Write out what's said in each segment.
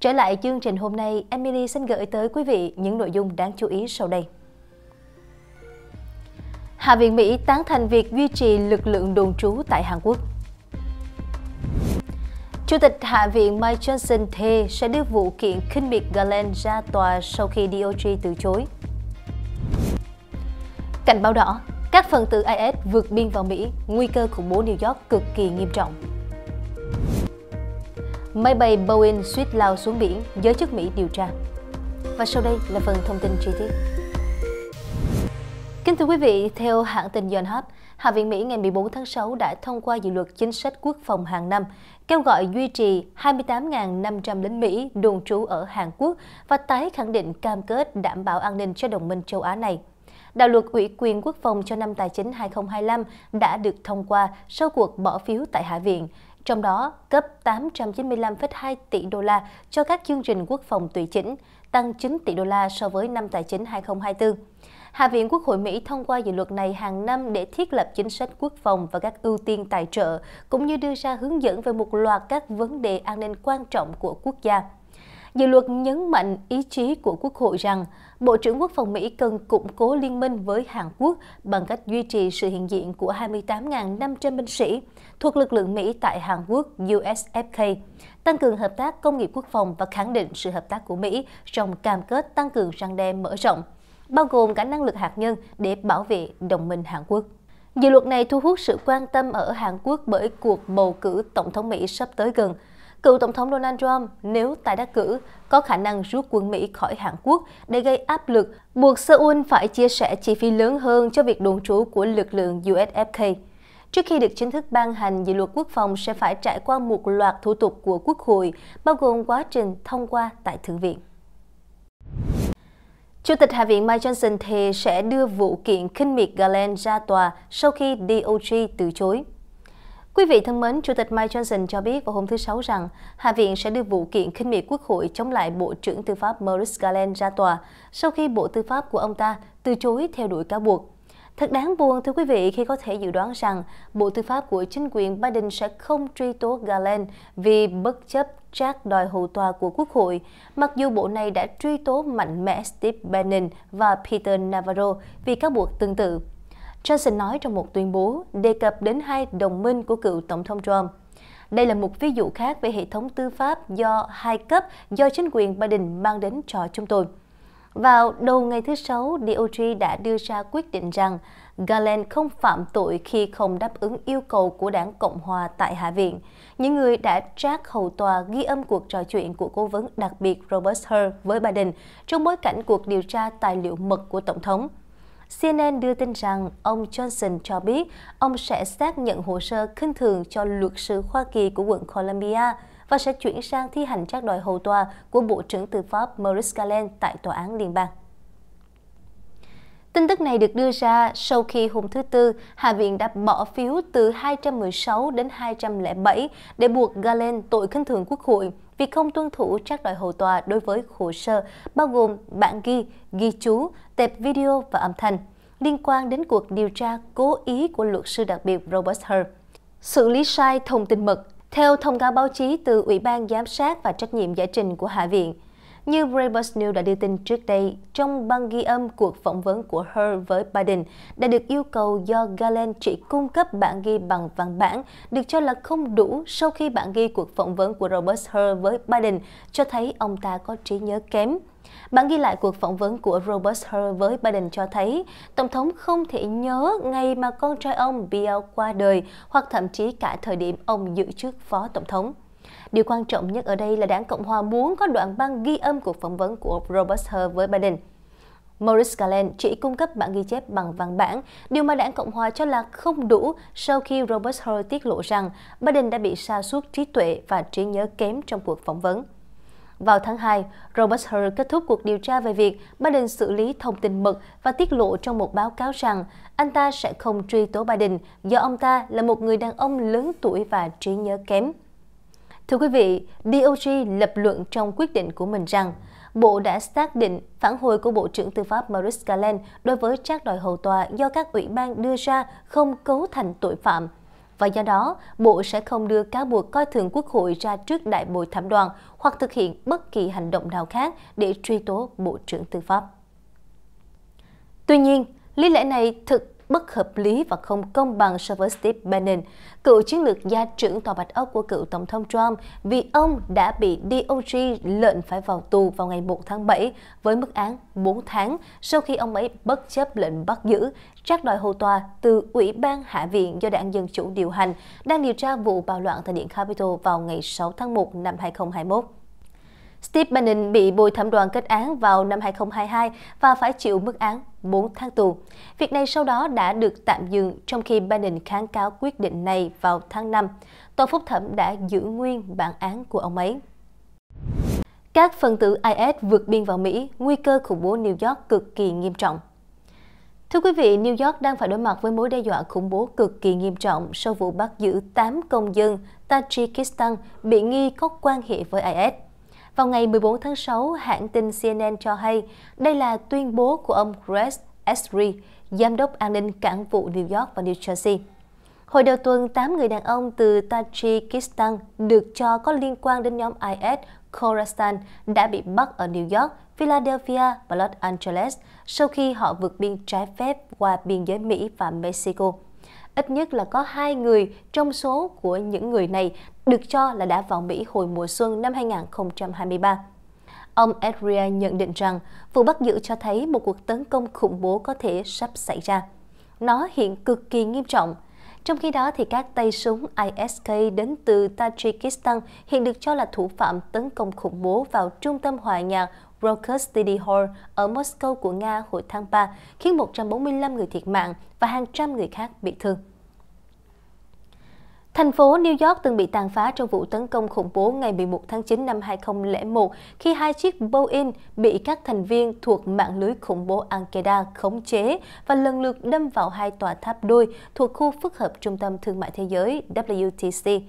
Trở lại chương trình hôm nay, Emily xin gửi tới quý vị những nội dung đáng chú ý sau đây. Hạ viện Mỹ tán thành việc duy trì lực lượng đồn trú tại Hàn Quốc. Chủ tịch Hạ viện Mike Johnson thề sẽ đưa vụ kiện khinh miệt Galen ra tòa sau khi DOJ từ chối. Cảnh báo đỏ, các phần tử IS vượt biên vào Mỹ, nguy cơ khủng bố New York cực kỳ nghiêm trọng. Máy bay Boeing suýt lao xuống biển, giới chức Mỹ điều tra. Và sau đây là phần thông tin chi tiết. Kính thưa quý vị, theo hãng tin Yonhap, Hub, Hạ viện Mỹ ngày 14 tháng 6 đã thông qua dự luật chính sách quốc phòng hàng năm, kêu gọi duy trì 28.500 lính Mỹ đồn trú ở Hàn Quốc và tái khẳng định cam kết đảm bảo an ninh cho đồng minh châu Á này. Đạo luật ủy quyền quốc phòng cho năm tài chính 2025 đã được thông qua sau cuộc bỏ phiếu tại Hạ viện trong đó cấp 895,2 tỷ đô la cho các chương trình quốc phòng tùy chỉnh, tăng 9 tỷ đô la so với năm tài chính 2024. Hạ viện Quốc hội Mỹ thông qua dự luật này hàng năm để thiết lập chính sách quốc phòng và các ưu tiên tài trợ, cũng như đưa ra hướng dẫn về một loạt các vấn đề an ninh quan trọng của quốc gia. Dự luật nhấn mạnh ý chí của Quốc hội rằng Bộ trưởng Quốc phòng Mỹ cần củng cố liên minh với Hàn Quốc bằng cách duy trì sự hiện diện của 28.500 binh sĩ thuộc lực lượng Mỹ tại Hàn Quốc USFK, tăng cường hợp tác công nghiệp quốc phòng và khẳng định sự hợp tác của Mỹ trong cam kết tăng cường răng đe mở rộng, bao gồm cả năng lực hạt nhân để bảo vệ đồng minh Hàn Quốc. Dự luật này thu hút sự quan tâm ở Hàn Quốc bởi cuộc bầu cử Tổng thống Mỹ sắp tới gần – cựu Tổng thống Donald Trump, nếu tái đắc cử, có khả năng rút quân Mỹ khỏi Hàn Quốc để gây áp lực, buộc Seoul phải chia sẻ chi phí lớn hơn cho việc đồn trú của lực lượng USFK. Trước khi được chính thức ban hành, dự luật quốc phòng sẽ phải trải qua một loạt thủ tục của Quốc hội, bao gồm quá trình thông qua tại Thượng viện. Chủ tịch Hạ viện Mike Johnson thề sẽ đưa vụ kiện khinh miệt Garland ra tòa sau khi DOJ từ chối. Quý vị thân mến, Chủ tịch Mike Johnson cho biết vào hôm thứ Sáu rằng Hạ viện sẽ đưa vụ kiện khinh miệt quốc hội chống lại Bộ trưởng Tư pháp Maurice Garland ra tòa sau khi Bộ Tư pháp của ông ta từ chối theo đuổi cáo buộc. Thật đáng buồn thưa quý vị khi có thể dự đoán rằng Bộ Tư pháp của chính quyền Biden sẽ không truy tố Garland vì bất chấp trác đòi hầu tòa của Quốc hội, mặc dù bộ này đã truy tố mạnh mẽ Steve Bannon và Peter Navarro vì cáo buộc tương tự. Johnson nói trong một tuyên bố đề cập đến hai đồng minh của cựu Tổng thống Trump. Đây là một ví dụ khác về hệ thống tư pháp do hai cấp do chính quyền Biden mang đến cho chúng tôi. Vào đầu ngày thứ Sáu, DOJ đã đưa ra quyết định rằng Garland không phạm tội khi không đáp ứng yêu cầu của đảng Cộng Hòa tại Hạ viện. Những người đã trác hầu tòa ghi âm cuộc trò chuyện của cố vấn đặc biệt Robert Hur với Biden trong bối cảnh cuộc điều tra tài liệu mật của Tổng thống. CNN đưa tin rằng ông Johnson cho biết ông sẽ xác nhận hồ sơ khinh thường cho luật sư Hoa Kỳ của quận Columbia và sẽ chuyển sang thi hành các đòi hầu tòa của Bộ trưởng Tư pháp Maurice Garland tại Tòa án Liên bang. Tin tức này được đưa ra sau khi hôm thứ Tư, Hạ viện đã bỏ phiếu từ 216 đến 207 để buộc Galen tội khinh thường quốc hội vì không tuân thủ các loại hầu tòa đối với hồ sơ, bao gồm bản ghi, ghi chú, tệp video và âm thanh, liên quan đến cuộc điều tra cố ý của luật sư đặc biệt Robert Herr. Xử lý sai thông tin mật theo thông cáo báo chí từ Ủy ban Giám sát và Trách nhiệm Giải trình của Hạ viện, như Reuters News đã đưa tin trước đây, trong băng ghi âm cuộc phỏng vấn của Her với Biden đã được yêu cầu do Galen chỉ cung cấp bản ghi bằng văn bản, được cho là không đủ sau khi bản ghi cuộc phỏng vấn của Robert Her với Biden cho thấy ông ta có trí nhớ kém. Bản ghi lại cuộc phỏng vấn của Robert Her với Biden cho thấy Tổng thống không thể nhớ ngày mà con trai ông Bill qua đời hoặc thậm chí cả thời điểm ông giữ chức phó tổng thống. Điều quan trọng nhất ở đây là đảng Cộng hòa muốn có đoạn băng ghi âm cuộc phỏng vấn của Robert Hur với Biden. Maurice Galen chỉ cung cấp bản ghi chép bằng văn bản, điều mà đảng Cộng hòa cho là không đủ sau khi Robert Hur tiết lộ rằng Biden đã bị sa sút trí tuệ và trí nhớ kém trong cuộc phỏng vấn. Vào tháng 2, Robert Hur kết thúc cuộc điều tra về việc Biden xử lý thông tin mật và tiết lộ trong một báo cáo rằng anh ta sẽ không truy tố Biden do ông ta là một người đàn ông lớn tuổi và trí nhớ kém. Thưa quý vị, DOJ lập luận trong quyết định của mình rằng Bộ đã xác định phản hồi của Bộ trưởng Tư pháp Maurice Garland đối với trác đòi hầu tòa do các ủy ban đưa ra không cấu thành tội phạm. Và do đó, Bộ sẽ không đưa cáo buộc coi thường Quốc hội ra trước đại bồi thẩm đoàn hoặc thực hiện bất kỳ hành động nào khác để truy tố Bộ trưởng Tư pháp. Tuy nhiên, lý lẽ này thực bất hợp lý và không công bằng so với Steve Bannon, cựu chiến lược gia trưởng Tòa Bạch Ốc của cựu Tổng thống Trump, vì ông đã bị DOJ lệnh phải vào tù vào ngày 1 tháng 7 với mức án 4 tháng sau khi ông ấy bất chấp lệnh bắt giữ, trác đòi hầu tòa từ Ủy ban Hạ viện do đảng Dân Chủ điều hành đang điều tra vụ bạo loạn tại Điện Capitol vào ngày 6 tháng 1 năm 2021. Steve Bannon bị bồi thẩm đoàn kết án vào năm 2022 và phải chịu mức án 4 tháng tù. Việc này sau đó đã được tạm dừng trong khi Biden kháng cáo quyết định này vào tháng 5. Tòa phúc thẩm đã giữ nguyên bản án của ông ấy. Các phần tử IS vượt biên vào Mỹ, nguy cơ khủng bố New York cực kỳ nghiêm trọng. Thưa quý vị, New York đang phải đối mặt với mối đe dọa khủng bố cực kỳ nghiêm trọng sau vụ bắt giữ 8 công dân Tajikistan bị nghi có quan hệ với IS. Vào ngày 14 tháng 6, hãng tin CNN cho hay đây là tuyên bố của ông Chris Esri, giám đốc an ninh cảng vụ New York và New Jersey. Hồi đầu tuần, 8 người đàn ông từ Tajikistan được cho có liên quan đến nhóm IS Khorasan đã bị bắt ở New York, Philadelphia và Los Angeles sau khi họ vượt biên trái phép qua biên giới Mỹ và Mexico. Ít nhất là có hai người trong số của những người này được cho là đã vào Mỹ hồi mùa xuân năm 2023. Ông Adria nhận định rằng vụ bắt giữ cho thấy một cuộc tấn công khủng bố có thể sắp xảy ra. Nó hiện cực kỳ nghiêm trọng. Trong khi đó, thì các tay súng ISK đến từ Tajikistan hiện được cho là thủ phạm tấn công khủng bố vào trung tâm hòa nhạc Rokostidy Hall ở Moscow của Nga hồi tháng 3, khiến 145 người thiệt mạng và hàng trăm người khác bị thương. Thành phố New York từng bị tàn phá trong vụ tấn công khủng bố ngày 11 tháng 9 năm 2001 khi hai chiếc Boeing bị các thành viên thuộc mạng lưới khủng bố Al-Qaeda khống chế và lần lượt đâm vào hai tòa tháp đôi thuộc khu phức hợp Trung tâm Thương mại Thế giới WTC,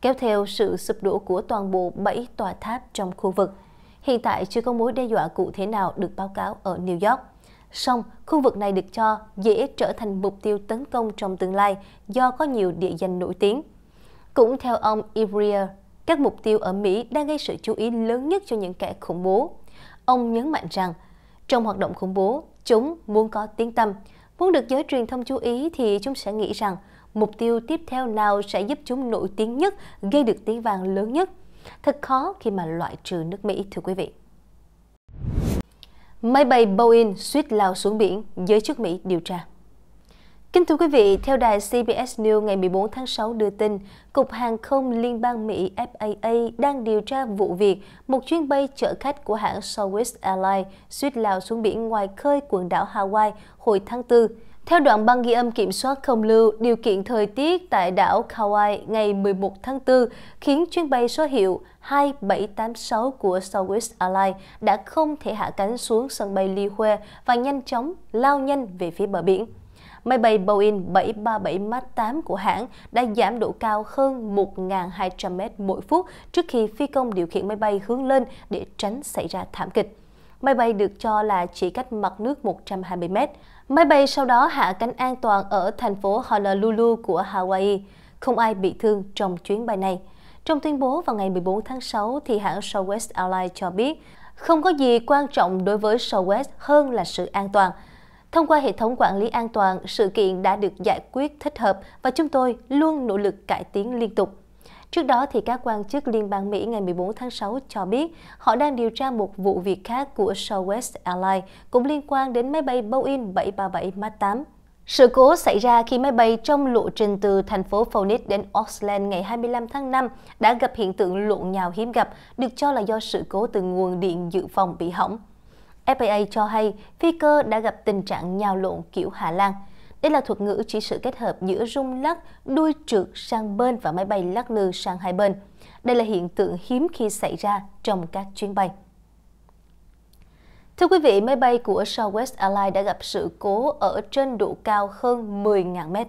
kéo theo sự sụp đổ của toàn bộ 7 tòa tháp trong khu vực. Hiện tại chưa có mối đe dọa cụ thể nào được báo cáo ở New York. Song, khu vực này được cho dễ trở thành mục tiêu tấn công trong tương lai do có nhiều địa danh nổi tiếng. Cũng theo ông Ibria, các mục tiêu ở Mỹ đang gây sự chú ý lớn nhất cho những kẻ khủng bố. Ông nhấn mạnh rằng, trong hoạt động khủng bố, chúng muốn có tiếng tâm. Muốn được giới truyền thông chú ý thì chúng sẽ nghĩ rằng mục tiêu tiếp theo nào sẽ giúp chúng nổi tiếng nhất, gây được tiếng vàng lớn nhất. Thật khó khi mà loại trừ nước Mỹ, thưa quý vị. Máy bay Boeing suýt lao xuống biển, giới chức Mỹ điều tra. Kính thưa quý vị, theo đài CBS News ngày 14 tháng 6 đưa tin, Cục Hàng không Liên bang Mỹ FAA đang điều tra vụ việc một chuyến bay chở khách của hãng Southwest Airlines suýt lao xuống biển ngoài khơi quần đảo Hawaii hồi tháng 4. Theo đoạn băng ghi âm kiểm soát không lưu, điều kiện thời tiết tại đảo Kauai ngày 11 tháng 4 khiến chuyến bay số hiệu 2786 của Southwest Airlines đã không thể hạ cánh xuống sân bay Lihue và nhanh chóng lao nhanh về phía bờ biển máy bay Boeing 737 MAX 8 của hãng đã giảm độ cao hơn 1.200m mỗi phút trước khi phi công điều khiển máy bay hướng lên để tránh xảy ra thảm kịch. Máy bay được cho là chỉ cách mặt nước 120 mét. Máy bay sau đó hạ cánh an toàn ở thành phố Honolulu của Hawaii. Không ai bị thương trong chuyến bay này. Trong tuyên bố vào ngày 14 tháng 6, thì hãng Southwest Airlines cho biết không có gì quan trọng đối với Southwest hơn là sự an toàn. Thông qua hệ thống quản lý an toàn, sự kiện đã được giải quyết thích hợp và chúng tôi luôn nỗ lực cải tiến liên tục. Trước đó, thì các quan chức Liên bang Mỹ ngày 14 tháng 6 cho biết họ đang điều tra một vụ việc khác của Southwest Airlines cũng liên quan đến máy bay Boeing 737 MAX 8. Sự cố xảy ra khi máy bay trong lộ trình từ thành phố Phoenix đến Auckland ngày 25 tháng 5 đã gặp hiện tượng lộn nhào hiếm gặp, được cho là do sự cố từ nguồn điện dự phòng bị hỏng. FAA cho hay phi cơ đã gặp tình trạng nhào lộn kiểu Hà Lan. Đây là thuật ngữ chỉ sự kết hợp giữa rung lắc, đuôi trượt sang bên và máy bay lắc lư sang hai bên. Đây là hiện tượng hiếm khi xảy ra trong các chuyến bay. Thưa quý vị, máy bay của Southwest Airlines đã gặp sự cố ở trên độ cao hơn 10.000 mét.